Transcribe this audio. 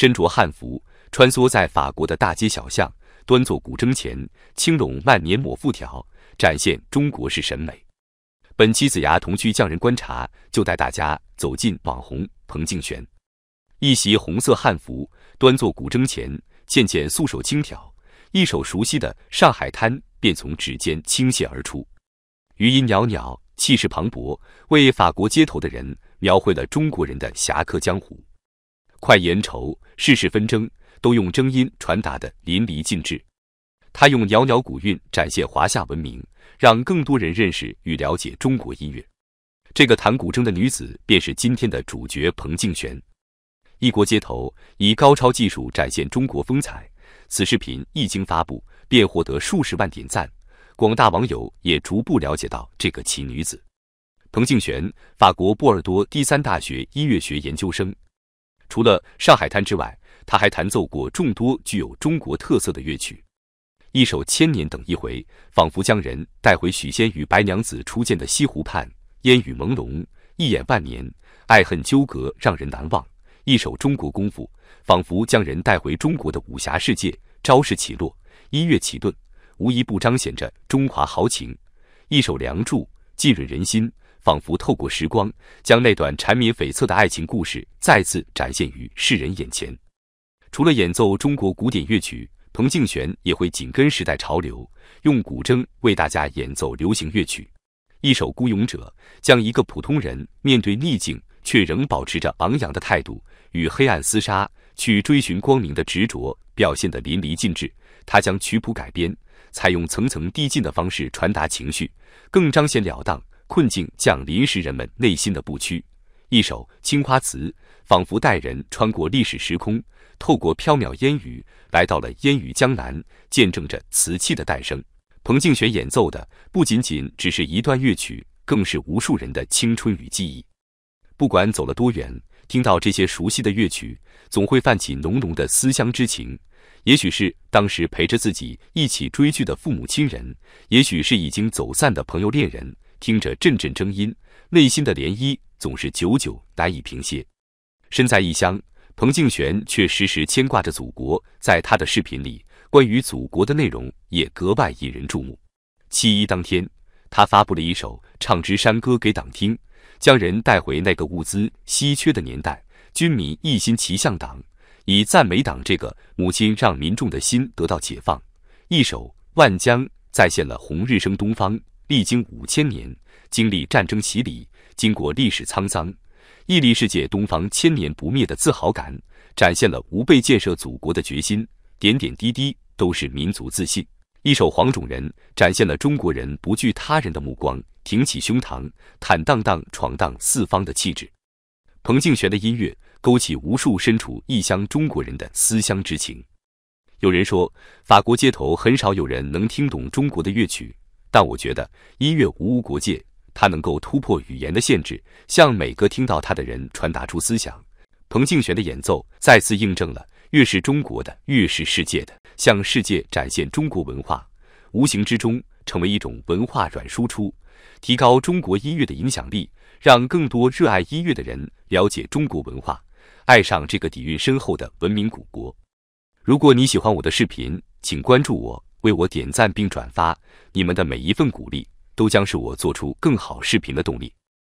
身着汉服，穿梭在法国的大街小巷，端坐古筝前，轻拢慢捻抹复挑，展现中国式审美。本期子牙同居匠人观察就带大家走进网红彭敬璇，一袭红色汉服，端坐古筝前，渐渐素手轻挑，一首熟悉的《上海滩》便从指尖倾泻而出，余音袅袅，气势磅礴，为法国街头的人描绘了中国人的侠客江湖。快言愁世事纷争，都用声音传达得淋漓尽致。他用袅袅古韵展现华夏文明，让更多人认识与了解中国音乐。这个弹古筝的女子便是今天的主角彭静璇。异国街头，以高超技术展现中国风采。此视频一经发布，便获得数十万点赞。广大网友也逐步了解到这个奇女子——彭静璇，法国波尔多第三大学音乐学研究生。除了《上海滩》之外，他还弹奏过众多具有中国特色的乐曲。一首《千年等一回》，仿佛将人带回许仙与白娘子初见的西湖畔，烟雨朦胧，一眼万年，爱恨纠葛，让人难忘。一首《中国功夫》，仿佛将人带回中国的武侠世界，招式起落，音乐起顿，无一不彰显着中华豪情。一首《梁祝》，浸润人心。仿佛透过时光，将那段缠绵悱恻的爱情故事再次展现于世人眼前。除了演奏中国古典乐曲，彭敬玄也会紧跟时代潮流，用古筝为大家演奏流行乐曲。一首《孤勇者》，将一个普通人面对逆境却仍保持着昂扬的态度，与黑暗厮杀，去追寻光明的执着表现得淋漓尽致。他将曲谱改编，采用层层递进的方式传达情绪，更彰显了当。困境降临时，人们内心的不屈。一首青花瓷，仿佛带人穿过历史时空，透过飘渺烟雨，来到了烟雨江南，见证着瓷器的诞生。彭敬玄演奏的不仅仅只是一段乐曲，更是无数人的青春与记忆。不管走了多远，听到这些熟悉的乐曲，总会泛起浓浓的思乡之情。也许是当时陪着自己一起追剧的父母亲人，也许是已经走散的朋友恋人。听着阵阵征音，内心的涟漪总是久久难以平息。身在异乡，彭敬玄却时时牵挂着祖国。在他的视频里，关于祖国的内容也格外引人注目。七一当天，他发布了一首唱支山歌给党听，将人带回那个物资稀缺的年代，军民一心齐向党，以赞美党这个母亲，让民众的心得到解放。一首《万疆》再现了红日升东方。历经五千年，经历战争洗礼，经过历史沧桑，屹立世界东方千年不灭的自豪感，展现了吾辈建设祖国的决心。点点滴滴都是民族自信。一首《黄种人》展现了中国人不惧他人的目光，挺起胸膛，坦荡荡闯荡四方的气质。彭敬玄的音乐勾起无数身处异乡中国人的思乡之情。有人说法国街头很少有人能听懂中国的乐曲。但我觉得音乐无国界，它能够突破语言的限制，向每个听到它的人传达出思想。彭敬玄的演奏再次印证了：越是中国的，越是世界的。向世界展现中国文化，无形之中成为一种文化软输出，提高中国音乐的影响力，让更多热爱音乐的人了解中国文化，爱上这个底蕴深厚的文明古国。如果你喜欢我的视频，请关注我。为我点赞并转发，你们的每一份鼓励都将是我做出更好视频的动力。